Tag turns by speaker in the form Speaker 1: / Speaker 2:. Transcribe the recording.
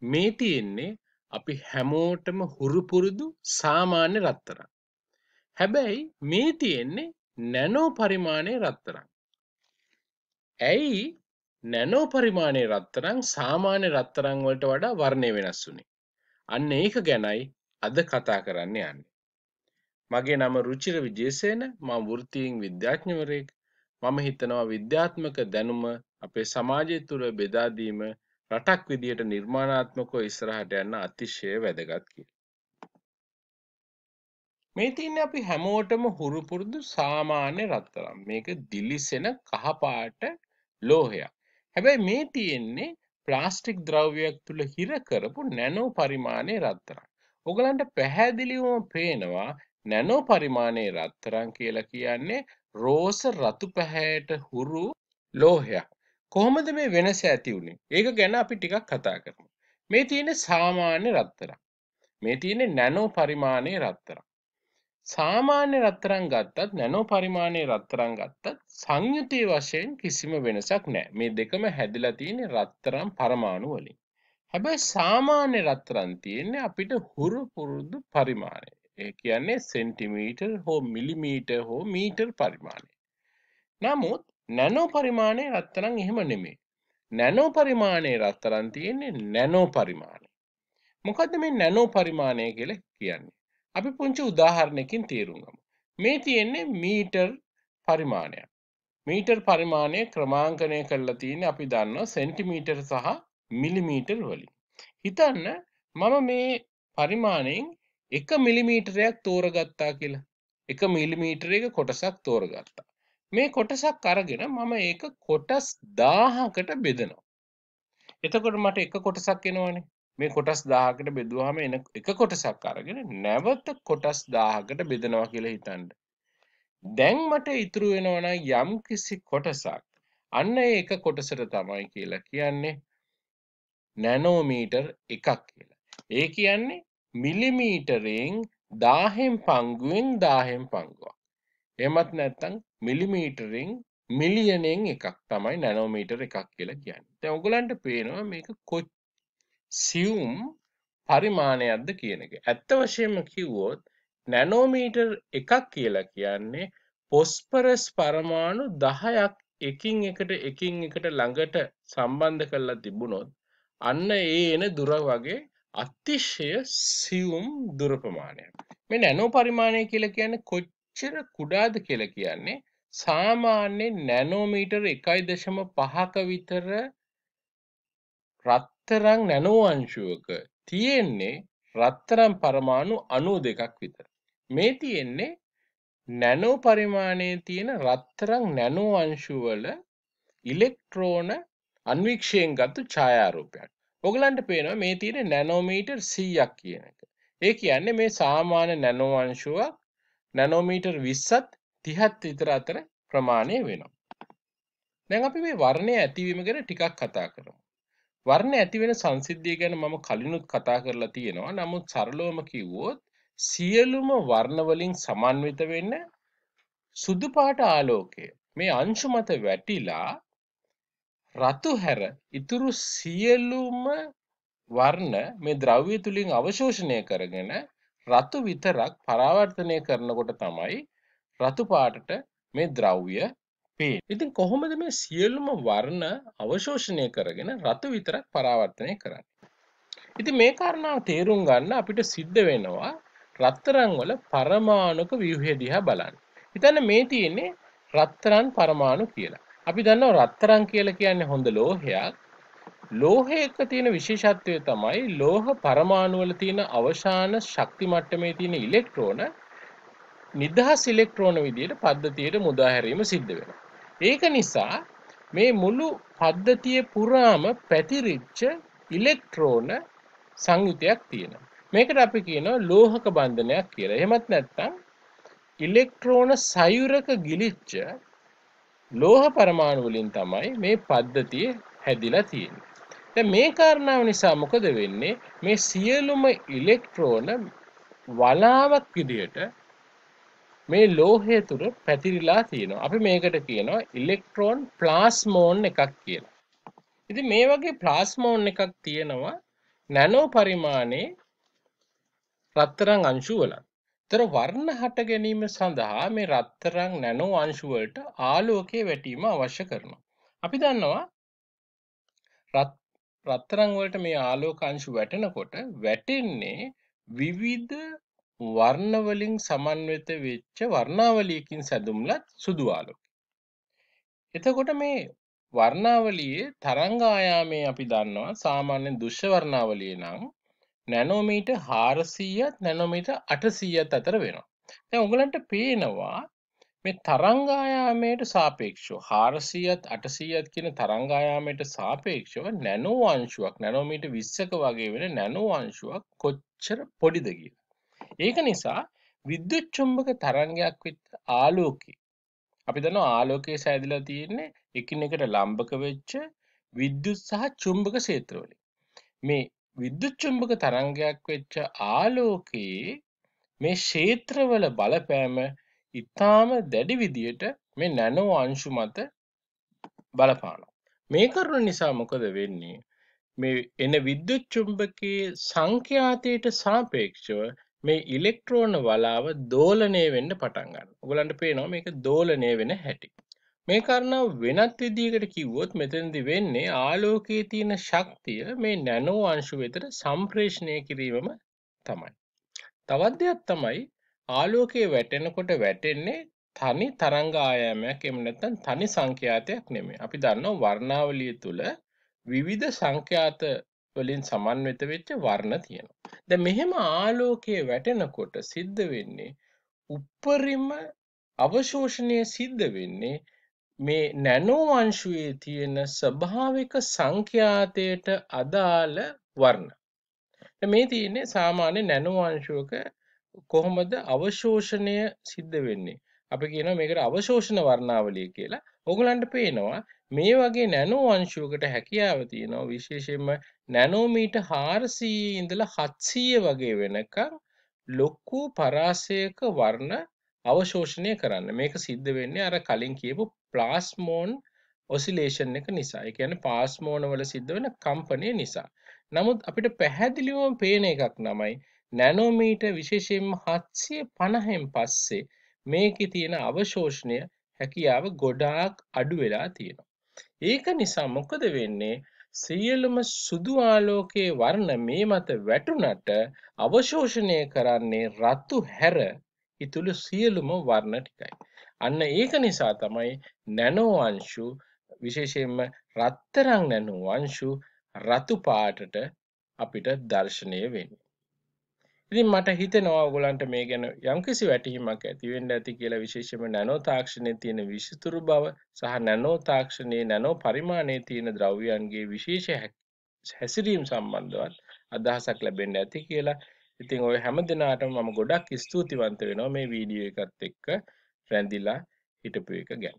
Speaker 1: මේ තියෙන්නේ අපි හැමෝටම හුරුපුරුදු සාමාන්‍ය රත්තරම්. හැබැයි මේ තියෙන්නේ නැනෝ පරිමාණය රත්තරම්. ඇයි නැනෝ පරිමාණය රත්තරං සාමාන්‍ය රත්තරං වලට වඩා වර්ණය වෙනස් වුනේ. අන්න ඒක ගැනයි අද කතා කරන්න යන්නේ. මගේ නම රුචිර විජේසේන මම වෘත්තීන් විද්‍යාඥවරයෙක්. මම හිතනවා විද්‍යාත්මක දැනුම අපේ සමාජය තුළ බෙදා දීම රටක් විදියට නිර්මාණාත්මකව ඉස්සරහට යන්න අතිශය වැදගත් කියලා. මේ තියන්නේ අපි හැමෝටම හුරු පුරුදු සාමාන්‍ය රත්තරම්. මේක දිලිසෙන කහපාට ලෝහයක්. හැබැයි මේ තියෙන්නේ ප්ලාස්ටික් ද්‍රව්‍යයක් තුළ හිර කරපු නැනෝ පරිමාණයේ රත්තරන්. ඔගලන්ට පැහැදිලිවම පේනවා නැනෝ පරිමාණයේ රත්තරන් කියලා කියන්නේ රෝස රතු පැහැයට හුරු ලෝහයක්. කොහොමද මේ වෙනස ඇති වුණේ? ඒක ගැන අපි ටිකක් කතා කරමු. මේ තියෙන සාමාන්‍ය රත්තරන්. මේ තියෙන නැනෝ පරිමාණයේ රත්තරන්. සාමාන්‍ය රත්තරන් ගත්තත් නැනෝ පරිමාණයේ රත්තරන් ගත්තත් සංයුතිය වශයෙන් කිසිම වෙනසක් නැහැ. මේ දෙකම හැදිලා තියෙන රත්තරන් පරමාණු වලින්. හැබැයි සාමාන්‍ය රත්තරන් තියෙන්නේ අපිට හුරු පුරුදු පරිමාණය. ඒ කියන්නේ සෙන්ටිමීටර් හෝ මිලිමීටර් හෝ මීටර් පරිමාණය. නමුත් නැනෝ පරිමාණය රත්තරන් එහෙම නෙමේ. නැනෝ පරිමාණය රත්තරන් තියෙන්නේ නැනෝ පරිමාණය. මොකද මේ නැනෝ පරිමාණය කියල කියන්නේ. අපි පුංචි උදාහරණයකින් තේරුම්ගම. මේ තියෙන්නේ මීටර් පරිමාණය. මීටර් පරිමාණය ක්‍රමාංකනය කරලා තියෙන අපි දන්න සෙන්ටිමීටර් සහ මිලිමීටර් වලින්. හිතන්න මම මේ පරිමාණයෙන් එක මිලිමීටරයක් තෝරගත්තා කියලා. එක මිලිමීටර එක කොටසක් තෝරගත්තා. මේ කොටසක් අරගෙන මම ඒක කොටස් 1000කට බෙදනවා. එතකොට මට එක කොටසක් එනවනේ. මේ කොටස් 1000කට බෙදුවාම එන එක කොටසක් අරගෙන නැවත කොටස් 1000කට බෙදනවා කියලා හිතන්න. දැන් මට ඉතුරු වෙනවා යම් කිසි කොටසක්. අන්න ඒ එක කොටසට තමයි කියලා කියන්නේ නැනෝමීටර් එකක් කියලා. ඒ කියන්නේ මිලිමීටරෙන් 1000න් පංගුවෙන් 1000න් පංගුවක්. එමත් නැත්තම් මිලිමීටරෙන් මිලියනෙන් එකක් තමයි නැනෝමීටර් එකක් කියලා කියන්නේ. දැන් ඔයගලන්ට පේනවා මේක කො සියුම් පරිමාණයක්ද කියන එක. ඇත්ත වශයෙන්ම කිව්වොත් නැනෝමීටර් එකක් කියලා කියන්නේ පොස්පරස් පරමාණු 10ක් එකින් එකට එකින් එකට ළඟට සම්බන්ධ කරලා තිබුණොත් අන්න ඒ එන දුර වගේ අතිශය සියුම් දුර ප්‍රමාණයක්. මේ නැනෝ පරිමාණය කියලා කියන්නේ කොච්චර කුඩාද කියලා කියන්නේ සාමාන්‍ය නැනෝමීටර් 1.5ක විතර රත්තරන් නැනෝ අංශුවක තියෙන්නේ රත්තරන් පරමාණු 92ක් විතර. මේ තියෙන්නේ නැනෝ පරිමාණයේ තියෙන රත්තරන් නැනෝ අංශුවල ඉලෙක්ට්‍රෝන අන්වීක්ෂයෙන් ගත්තු ඡායාරූපයක්. ඔගලන්ට පේනවා මේ තියෙන නැනෝමීටර් 100ක් කියන එක. ඒ කියන්නේ මේ සාමාන්‍ය නැනෝ අංශුවක් නැනෝමීටර් 20ත් 30ත් විතර අතර ප්‍රමාණය වෙනවා. දැන් අපි මේ වර්ණය ඇතිවීම ගැන ටිකක් කතා කරමු. වර්ණ ඇති වෙන සංසිද්ධිය ගැන මම කලිනුත් කතා කරලා තියෙනවා. නමුත් සරලවම කිව්වොත් සියලුම වර්ණ වලින් සමන්විත වෙන්න සුදු පාට ආලෝකය මේ අංශු මත වැටිලා රතු හැර ඉතුරු සියලුම වර්ණ මේ ද්‍රව්‍ය තුලින් අවශෝෂණය කරගෙන රතු විතරක් පරාවර්තනය කරනකොට තමයි රතු පාටට මේ ද්‍රව්‍ය පේ. ඉතින් කොහොමද මේ සියලුම වර්ණ අවශෝෂණය කරගෙන රතු විතරක් පරාවර්තනය කරන්න. ඉතින් මේ කාරණාව තේරුම් ගන්න අපිට සිද්ධ වෙනවා රත්තරන් වල පරමාණුක ව්‍යුහය දිහා බලන්න. හිතන්න මේ තියෙන්නේ රත්තරන් පරමාණු කියලා. අපි දන්නවා රත්තරන් කියලා කියන්නේ හොඳ ලෝහයක්. ලෝහයක තියෙන විශේෂත්වය තමයි ලෝහ පරමාණු වල තියෙන අවශාන ශක්ති මට්ටමේ තියෙන ඉලෙක්ට්‍රෝන නිදහස් ඉලෙක්ට්‍රෝන විදියට පද්ධතියට මුදා හැරීම සිද්ධ වෙනවා. ඒක නිසා මේ මුළු පද්ධතිය පුරාම පැතිරිච්ච ඉලෙක්ට්‍රෝන සංයුතයක් තියෙනවා. මේකට අපි කියනවා ලෝහක බන්ධනයක් කියලා. එහෙමත් නැත්නම් ඉලෙක්ට්‍රෝන සයුරක ගිලිච්ච ලෝහ පරමාණු වලින් තමයි මේ පද්ධතිය හැදිලා තියෙන්නේ. දැන් මේ කාරණාව නිසා මොකද වෙන්නේ මේ සියලුම ඉලෙක්ට්‍රෝන වලාවක් විදියට මේ ලෝහය තුර පැතිරිලා තියෙනවා. අපි මේකට කියනවා ඉලෙක්ට්‍රෝන ප්ලාස්මෝන් එකක් කියලා. ඉතින් මේ වගේ ප්ලාස්මෝන් එකක් තියෙනවා නැනෝ පරිමාණයේ රත්තරන් අංශු වලත්. තර වර්ණ හට ගැනීම සඳහා මේ රත්තරන් නැනෝ අංශුවලට ආලෝකයේ වැටීම අවශ්‍ය කරනවා. අපි දන්නවා රත්තරන් වලට මේ ආලෝක අංශු වැටෙනකොට වැටෙන්නේ විවිධ වර්ණ වලින් සමන්විත වෙච්ච වර්ණාවලියකින් සැදුම්ලත් සුදු ආලෝකය. එතකොට මේ වර්ණාවලියේ තරංග ආයාමයේ අපි දන්නවා සාමාන්‍ය දෘශ්‍ය වර්ණාවලිය නම් නැනෝමීටර් 400ත් නැනෝමීටර් 800ත් අතර වෙනවා. දැන් උගලන්ට පේනවා මේ තරංගායාමයට සාපේක්ෂෝ හාරසීයත් අටසීයත් කියන තරංගායාමයට සාපේක්ෂව නැනෝ අංශුවක් නැනෝමීට විස්සක වගේ වෙන නැනෝ අංශුවක් කොච්චර පොඩිද කිය. ඒක නිසා විද්‍යුච්චුම්භක තරංගයක් විත් ආලෝකී. අපි දන්න ආලෝකයේ සෑදිලා තියෙන්නේ එකින් එකට ලම්භක වෙච්ච විද්‍යුත් සහ චුම්භක සේත්‍රවලින්. මේ විද්‍යුච්චුම්භක තරංගයක් වෙච්ච ආලෝකයේ මේ ශේත්‍රවල බලපෑම ඉතාම දැඩි විදියට මේ නැනෝ අංශු මත බලපානවා. මේ කරුණ නිසා මොකද වෙන්නේ මේ එන විද්‍යුත් චුම්බකයේ සංඛ්‍යාතයට සාපේක්ෂව මේ ඉලෙක්ට්‍රෝන වලාව දෝලනය වෙන්න පටන් ගන්න. ඔයගලන්ට පේනවා මේක දෝලනය වෙන හැටි. මේ කාරණාව වෙනත් විදිහකට කිව්වොත් මෙතනදි වෙන්නේ ආලෝකයේ තියෙන ශක්තිය මේ නැනෝ අංශු වෙතට සම්ප්‍රේෂණය කිරීමම තමයි. තවත් දෙයක් තමයි ආලෝකයේ වැටෙනකොට වැටෙන්නේ තනි තරංග ආයාමයක් එහෙම නැත්නම් තනි සංඛ්‍යාතයක් නෙමෙයි. අපි දන්නවා වර්ණාවලිය තුල විවිධ සංඛ්‍යාත වලින් සමන්විත වෙච්ච වර්ණ තියෙනවා. දැන් මෙහෙම ආලෝකයේ වැටෙනකොට සිද්ධ වෙන්නේ උප්පරිම අවශෝෂණය සිද්ධ වෙන්නේ මේ නැනෝ වංශුවේ තියෙන ස්වභාවික සංඛ්‍යාතයට අදාළ වර්ණ. මේ තියෙන්නේ සාමාන්‍ය නැනෝ වංශුවක කොහොමද අවශෝෂණය සිද්ධ වෙන්නේ. අපි කියනවා මේකට අවශෝෂණ වර්ණාවලිය කියලා. ඔගලන්ට පේනවා මේ වගේ නැනෝ අංශුවකට හැකියාව තියෙනවා විශේෂයෙන්ම නැනෝමීටර් 400 ඉඳලා 700 වගේ වෙනකම් ලොකු පරාසයක වර්ණ අවශෝෂණය කරන්න. මේක සිද්ධ වෙන්නේ අර කලින් කියපු ප්ලාස්මෝන් ඔසිලේෂන් එක නිසා. ඒ කියන්නේ පාස්මෝන වල සිද්ධ වෙන කම්පනය නිසා. නමුත් අපිට පැහැදිලිවම පේන එකක් නමයි නැනෝමීට විශේෂයෙන්ම හත්සිය පණහෙන් පස්සේ මේකෙ තියෙන අවශෝෂණය හැකියාව ගොඩාක් අඩු වෙලා තියෙනවා. ඒක නිසා මොකද වෙන්නේ සියලුම සුදු ආලෝකයේ වර්ණ මේ මත වැටුනට අවශෝෂණය කරන්නේ රතු හැර ඉතුළු සියලුම වර්ණ ටිකයි. අන්න ඒක නිසා තමයි නැනෝ අංශු විශේෂයෙන්ම රත්තරන් නැනෝ අංශු රතු පාටට අපිට දර්ශනය වෙන්නේ. ඉතින් මට හිතනවා ඔයගලන්ට මේ ගැන යම්කිසි වැටහීමක් ඇති වෙන්න ඇති කියලා විශේෂයෙන්ම නැනෝ තාක්ෂණයේ තියෙන විසිතුරු බව සහ නැනෝ තාක්ෂණයේ නැනෝ පරිමාණයේ තියෙන ද්‍රව්‍යයන්ගේ විශේෂ හැසිරීම් සම්බන්ධවත් අදහසක් ලැබෙන්න ඇති කියලා. ඉතින් ඔය හැම දිනාටම මම ගොඩක් ස්තුතිවන්ත වෙනවා මේ වීඩියෝ එකත් එක්ක රැඳිලා හිටපු එක ගැන.